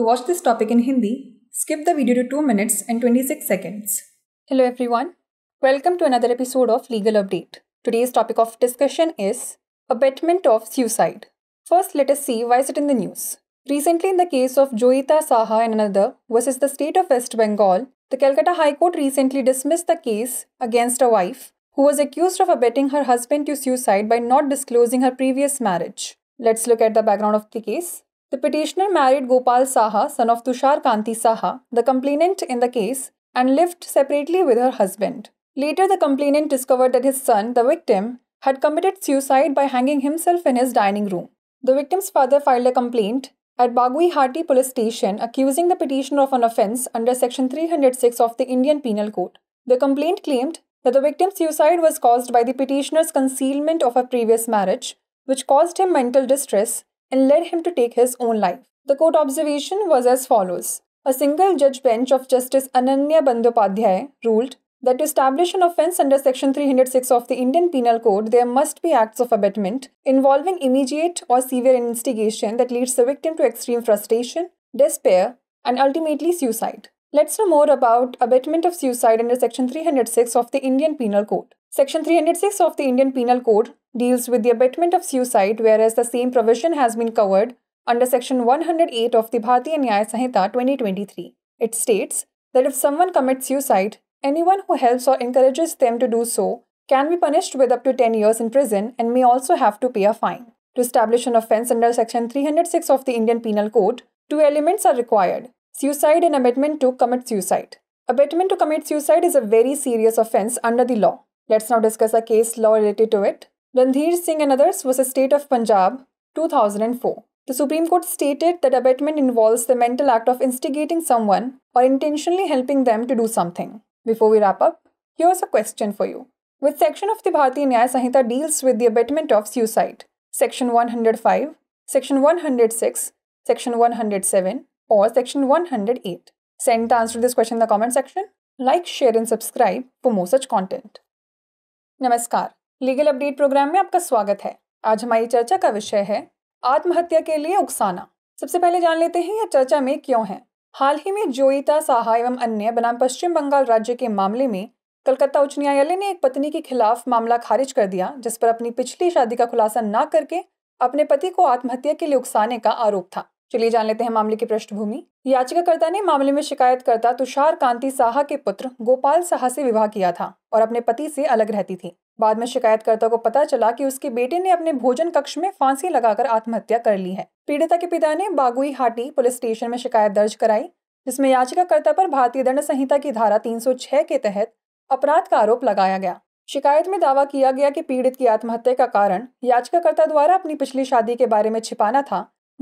To watch this topic in Hindi, skip the video to 2 minutes and 26 seconds. Hello everyone. Welcome to another episode of Legal Update. Today's topic of discussion is abetment of suicide. First, let us see why is it in the news. Recently, in the case of Joita Saha and another versus the state of West Bengal, the Calcutta High Court recently dismissed the case against a wife who was accused of abetting her husband to suicide by not disclosing her previous marriage. Let's look at the background of the case. The petitioner married Gopal Saha, son of Tushar Kanti Saha, the complainant in the case, and lived separately with her husband. Later, the complainant discovered that his son, the victim, had committed suicide by hanging himself in his dining room. The victim's father filed a complaint at Baguihati police station accusing the petitioner of an offence under section 306 of the Indian Penal Code. The complaint claimed that the victim's suicide was caused by the petitioner's concealment of a previous marriage, which caused him mental distress and led him to take his own life. The court observation was as follows A single judge bench of Justice Ananya Bandopadhyay ruled that to establish an offence under Section 306 of the Indian Penal Code, there must be acts of abetment involving immediate or severe instigation that leads the victim to extreme frustration, despair, and ultimately suicide. Let's know more about abetment of suicide under Section 306 of the Indian Penal Code. Section 306 of the Indian Penal Code deals with the abetment of suicide, whereas the same provision has been covered under Section 108 of the Bharatiya Nyaya Sanhita 2023. It states that if someone commits suicide, anyone who helps or encourages them to do so can be punished with up to 10 years in prison and may also have to pay a fine. To establish an offence under Section 306 of the Indian Penal Code, two elements are required suicide and abetment to commit suicide. Abetment to commit suicide is a very serious offence under the law. Let's now discuss a case law related to it. Ranveer Singh and others a State of Punjab, 2004. The Supreme Court stated that abetment involves the mental act of instigating someone or intentionally helping them to do something. Before we wrap up, here's a question for you. Which section of the Bharatiya Nyaya Sanhita deals with the abetment of suicide? Section 105, Section 106, Section 107, or Section 108? Send the answer to this question in the comment section. Like, share, and subscribe for more such content. Namaskar. Legal update program में आपका स्वागत है आज हमारी चर्चा का विषय है आत्महत्या के लिए उकसाना सबसे पहले जान लेते हैं यह चर्चा में क्यों है हाल ही में जोईता साहा एवं अन्य बनाम पश्चिम बंगाल राज्य के मामले में कलकत्ता उच्च न्यायालय ने एक पत्नी के खिलाफ मामला खारिज कर दिया जिस पर अपनी पिछली शादी का खुलासा न करके अपने पति को आत्महत्या के लिए उकसाने का आरोप था चलिए जान लेते हैं मामले की पृष्ठभूमि याचिकाकर्ता ने मामले में शिकायतकर्ता तुषार कांति साहा के पुत्र गोपाल साहा से विवाह किया था और अपने पति से अलग रहती थी बाद में शिकायतकर्ता को पता चला कि उसके बेटे ने अपने भोजन कक्ष में फांसी लगाकर आत्महत्या कर ली है पीड़िता के पिता ने बागुई हाटी पुलिस स्टेशन में शिकायत दर्ज कराई जिसमें याचिकाकर्ता पर भारतीय दंड संहिता की धारा 306 के तहत अपराध का आरोप लगाया गया शिकायत में दावा किया गया कि पीड़ित की आत्महत्या का कारण याचिकाकर्ता द्वारा अपनी पिछली शादी के बारे में छिपाना था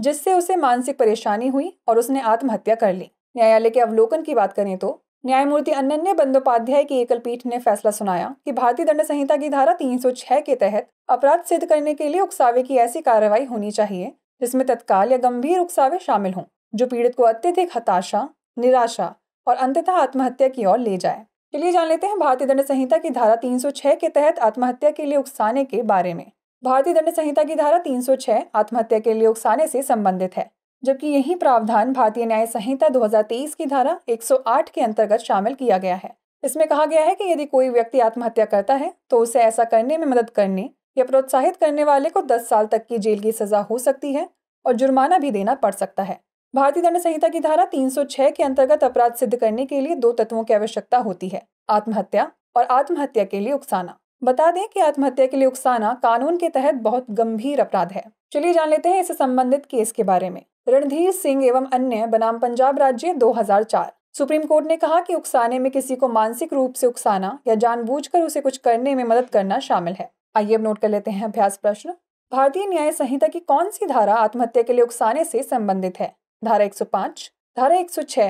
जिससे उसे मानसिक परेशानी हुई और उसने आत्महत्या कर ली न्यायालय के अवलोकन की बात करें तो न्यायमूर्ति अनन्य बंदोपाध्याय की एकल पीठ ने फैसला सुनाया कि भारतीय दंड संहिता की धारा 306 के तहत अपराध सिद्ध करने के लिए उकसावे की ऐसी कार्रवाई होनी चाहिए जिसमें तत्काल या गंभीर उकसावे शामिल हों जो पीड़ित को अत्यधिक हताशा निराशा और अंततः आत्महत्या की ओर ले जाए चलिए जान लेते हैं भारतीय दंड संहिता की धारा 306 के तहत आत्महत्या के लिए उकसाने के बारे में भारतीय दंड संहिता की धारा 306 आत्महत्या के लिए उकसाने से संबंधित है जबकि यही प्रावधान भारतीय न्याय संहिता 2023 की धारा 108 के अंतर्गत शामिल किया गया है इसमें कहा गया है कि यदि कोई व्यक्ति आत्महत्या करता है तो उसे ऐसा करने में मदद करने या प्रोत्साहित करने वाले को 10 साल तक की जेल की सजा हो सकती है और जुर्माना भी देना पड़ सकता है भारतीय दंड संहिता की धारा 306 के अंतर्गत अपराध सिद्ध करने के लिए दो तत्वों की आवश्यकता होती है आत्महत्या और आत्महत्या के लिए उकसाना बता दें कि आत्महत्या के लिए उकसाना कानून के तहत बहुत गंभीर अपराध है चलिए जान लेते हैं इससे संबंधित केस के बारे में रणधीर सिंह एवं अन्य बनाम पंजाब राज्य 2004 सुप्रीम कोर्ट ने कहा कि उकसाने में किसी को मानसिक रूप से उकसाना या जानबूझकर उसे कुछ करने में मदद करना शामिल है आइए अब नोट कर लेते हैं अभ्यास प्रश्न भारतीय न्याय संहिता की कौन सी धारा आत्महत्या के लिए उकसाने से संबंधित है धारा 105, धारा 106,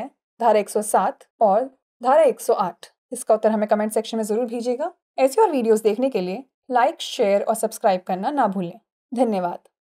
धारा 107 और धारा 108। इसका उत्तर हमें कमेंट सेक्शन में जरूर भेजिएगा ऐसी और वीडियोस देखने के लिए लाइक शेयर और सब्सक्राइब करना ना भूलें धन्यवाद